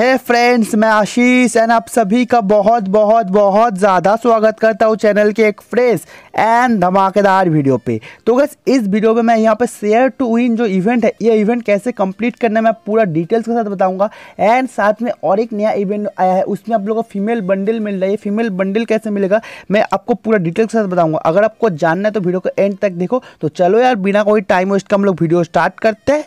है hey friends मैं आशीष and आप सभी का बहुत बहुत बहुत ज़्यादा स्वागत करता हूँ चैनल के एक फ्रेश एंड धमाकेदार वीडियो पे तो बस इस वीडियो में मैं यहाँ पे शेयर टू विन जो इवेंट है ये इवेंट कैसे कंप्लीट करना है मैं पूरा डिटेल्स के साथ बताऊँगा एंड साथ में और एक नया इवेंट आया है उसमें आप लोगों को फीमेल बंडल मिल रहा है फीमेल बंडल कैसे मिलेगा मैं आपको पूरा डिटेल्स के साथ बताऊँगा अगर आपको जानना है तो वीडियो को एंड तक देखो तो चलो यार बिना कोई टाइम वेस्ट का हम लोग वीडियो स्टार्ट करते हैं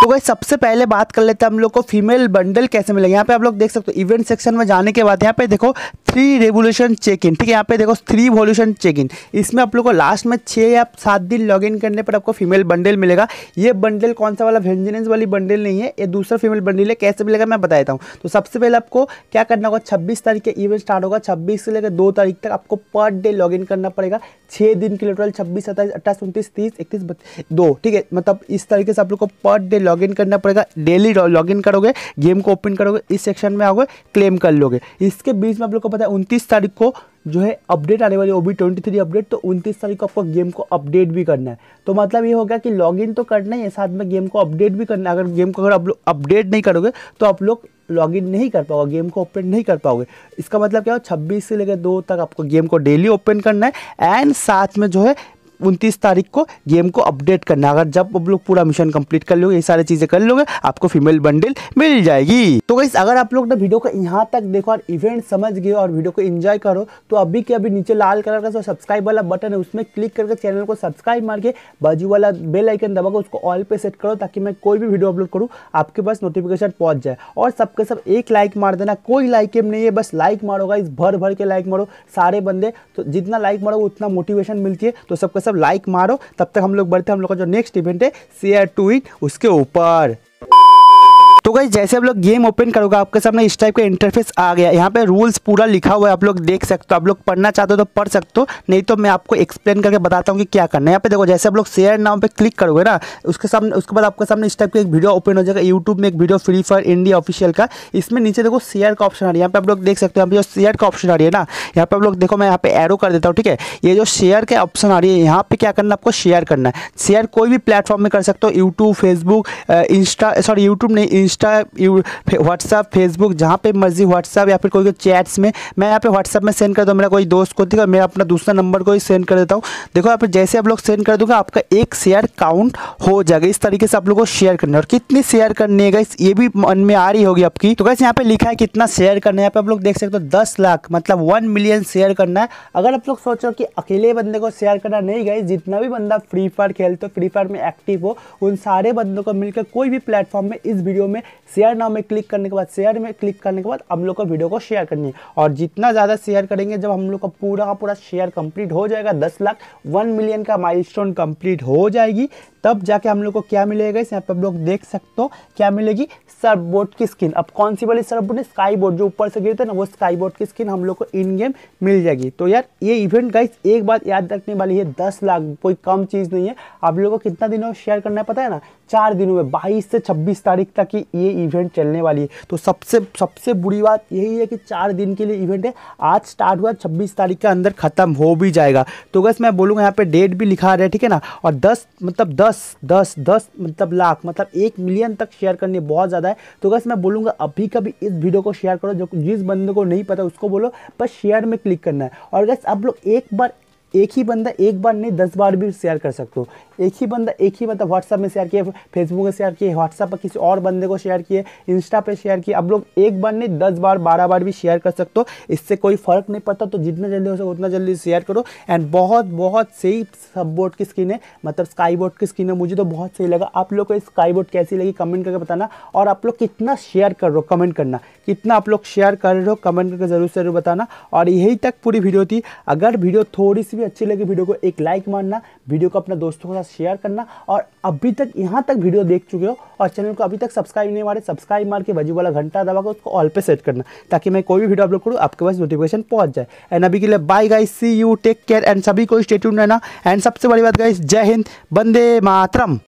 तो भाई सबसे पहले बात कर लेते हैं हम लोग को फीमेल बंडल कैसे मिलेगा यहाँ पे आप लोग देख सकते हो इवेंट सेक्शन में जाने के बाद यहाँ पे देखो थ्री रेवोल्यूशन चेक इन ठीक है यहाँ पे देखो थ्री वोल्यूशन चेक इन इसमें आप लोग को लास्ट में छः या सात दिन लॉग इन करने पर आपको फीमेल बंडल मिलेगा ये बंडल कौन सा वाला वेंजिनेंस वाली बंडल नहीं है ये दूसरा फीमेल बंडल है कैसे मिलेगा मैं बताता हूँ तो सबसे पहले आपको क्या करना होगा छब्बीस तारीख के इवेंट स्टार्ट होगा छब्बीस से लेकर दो तारीख तक आपको पर डे लॉग इन करना पड़ेगा छः दिन के लिए टोटल छब्बीस सत्ताईस अट्ठाईस उनतीस तीस इकतीस दो ठीक है मतलब इस तरीके से आप लोग को पर डे लॉग इन करना पड़ेगा डेली लॉग इन करोगे गेम को ओपन करोगे इस सेक्शन में आओगे क्लेम कर लोगे इसके बीच में आप लोग को पता है उनतीस तारीख को जो है अपडेट आने वाली ओबी ट्वेंटी थ्री अपडेट तो उनतीस तारीख को आपको गेम को अपडेट भी करना है तो मतलब ये हो गया कि लॉग इन तो करना ही है साथ में गेम को अपडेट भी करना है अगर गेम को अगर आप लोग अपडेट नहीं करोगे तो आप लोग लॉग इन नहीं कर पाओगे गेम को ओपन नहीं कर पाओगे इसका मतलब क्या हो छब्बीस से लेकर दो तक आपको गेम को डेली ओपन करना है एंड साथ में जो है उनतीस तारीख को गेम को अपडेट करना अगर जब आप लोग पूरा मिशन कंप्लीट कर लोगे ये सारी चीज़ें कर लोगे आपको फीमेल बंडल मिल जाएगी तो गाइस अगर आप लोग ने वीडियो को यहाँ तक देखो और इवेंट समझ गए और वीडियो को एंजॉय करो तो अभी के अभी नीचे लाल कलर का जो सब्सक्राइब वाला बटन है उसमें क्लिक करके चैनल को सब्सक्राइब मार के बाजू वाला बेल आइकन दबा उसको ऑल पे सेट करो ताकि मैं कोई भी वीडियो अपलोड करूँ आपके पास नोटिफिकेशन पहुंच जाए और सबके सब एक लाइक मार देना कोई लाइक एम नहीं है बस लाइक मारो गाइस भर भर के लाइक मारो सारे बंदे तो जितना लाइक मारो उतना मोटिवेशन मिलती है तो सबके सब सब लाइक मारो तब तक हम लोग बढ़ते हम लोग का जो नेक्स्ट इवेंट है शेयर टू इट उसके ऊपर तो गई जैसे आप लोग गेम ओपन करोगे आपके सामने इस टाइप का इंटरफेस आ गया यहाँ पे रूल्स पूरा लिखा हुआ है आप लोग देख सकते हो आप लोग पढ़ना चाहते हो तो पढ़ सकते हो नहीं तो मैं आपको एक्सप्लेन करके बताता हूँ कि क्या करना है यहाँ पे देखो जैसे आप लोग शेयर नाम पे क्लिक करोगे ना उसके सामने उसके बाद आपके सामने इस टाइप का एक वीडियो ओपन हो जाएगा यूट्यूब में एक video free fire India official का इसमें नीचे देखो शेयर का ऑप्शन आ रहा है यहाँ पे आप लोग देख सकते हो यहाँ पे जो शेयर का ऑप्शन आ रही है ना यहाँ पे आप लोग देखो मैं यहाँ पे एरो कर देता हूँ ठीक है ये जो शेयर का ऑप्शन आ रही है यहाँ पे क्या करना आपको शेयर करना है शेयर कोई भी प्लेटफॉर्म में कर सकते हो YouTube Facebook Insta sorry YouTube नहीं इंस्टा व्हाट्सअप फेसबुक जहाँ पे मर्जी व्हाट्सअप या फिर कोई कोई चैट्स में मैं यहाँ पे व्हाट्सअप में सेंड कर दूँ मेरा कोई दोस्त को ठीक है मैं अपना दूसरा नंबर को ही सेंड कर देता हूँ देखो यहाँ पर जैसे आप लोग सेंड कर दूंगा आपका एक शेयर काउंट हो जाएगा इस तरीके से आप लोग को शेयर करना है और कितनी शेयर करनी है गाइस ये भी मन में आ रही होगी आपकी तो गाइस यहाँ पे लिखा है कितना शेयर करना है यहाँ पे आप लोग देख सकते हो दस लाख मतलब वन मिलियन शेयर करना है अगर आप लोग सोचो कि अकेले बंदे को शेयर करना नहीं गाइस जितना भी बंदा फ्री फायर खेलते हो फ्री फायर में एक्टिव हो उन सारे बंदों को मिलकर कोई भी प्लेटफॉर्म में इस वीडियो में शेयर नाव में क्लिक करने के बाद शेयर में क्लिक करने के बाद हम लोग को वीडियो को शेयर करनी है और जितना ज़्यादा शेयर करेंगे जब हम लोग का पूरा का पूरा शेयर कंप्लीट हो जाएगा दस लाख वन मिलियन का माइलस्टोन कंप्लीट हो जाएगी तब जाके हम लोग को क्या मिलेगा इस यहाँ पर आप लोग देख सकते हो क्या मिलेगी सर्फ बोर्ड की स्किन अब कौन सी वाली सर्फ बोर्ड स्काई बोर्ड जो ऊपर से गिरते हैं ना वो स्काई बोर्ड की स्किन हम लोग को इन गेम मिल जाएगी तो यार ये इवेंट गाइस एक बात याद रखने वाली है दस लाख कोई कम चीज़ नहीं है आप लोगों को कितना दिनों शेयर करना है पता है ना चार दिनों में बाईस से छब्बीस तारीख तक की ये इवेंट चलने वाली है तो सबसे सबसे बुरी बात यही है कि चार दिन के लिए इवेंट है आज स्टार्ट हुआ छब्बीस तारीख के अंदर ख़त्म हो भी जाएगा तो बस मैं बोलूँगा यहाँ पर डेट भी लिखा रहा है ठीक है ना और दस मतलब दस दस दस मतलब लाख मतलब एक मिलियन तक शेयर करनी बहुत ज़्यादा है तो बस मैं बोलूँगा अभी कभी इस वीडियो को शेयर करो जो जिस बंदे को नहीं पता उसको बोलो बस शेयर में क्लिक करना है और बस अब लोग एक बार एक ही बंदा एक बार नहीं दस बार भी शेयर कर सकते हो एक ही बंदा एक ही बंदा मतलब व्हाट्सअप में शेयर किया फेसबुक में शेयर किए व्हाट्सअप पर किसी और बंदे को शेयर किए इंस्टा पे शेयर किए अब लोग एक बार नहीं दस बार बारह बार भी शेयर कर सकते हो इससे कोई फ़र्क नहीं पड़ता तो जितना जल्दी हो सके उतना जल्दी शेयर करो एंड बहुत बहुत सही सब बोर्ड की स्क्रीन है मतलब स्काई बोर्ड की स्क्रीन है मुझे तो बहुत सही लगा आप लोग को स्काई बोर्ड कैसी लगी कमेंट करके बताना और आप लोग कितना शेयर कर रहे हो कमेंट करना कितना आप लोग शेयर कर रहे हो कमेंट करके ज़रूर ज़रूर बताना और यही तक पूरी वीडियो थी अगर वीडियो थोड़ी सी भी अच्छी लगी वीडियो को एक लाइक मारना वीडियो को अपने दोस्तों के साथ शेयर करना और अभी तक यहाँ तक वीडियो देख चुके हो और चैनल को अभी तक सब्सक्राइब नहीं मारे सब्सक्राइब मार के बजू वाला घंटा दबा कर उसको ऑल पे सेट करना ताकि मैं कोई भी वीडियो अपलोड करूँ आपके पास नोटिफिकेशन पहुँच जाए एंड अभी के लिए bye guys see you take care and सभी को स्टेट्यून रहना एंड सबसे बड़ी बात गाइस जय हिंद बंदे मातरम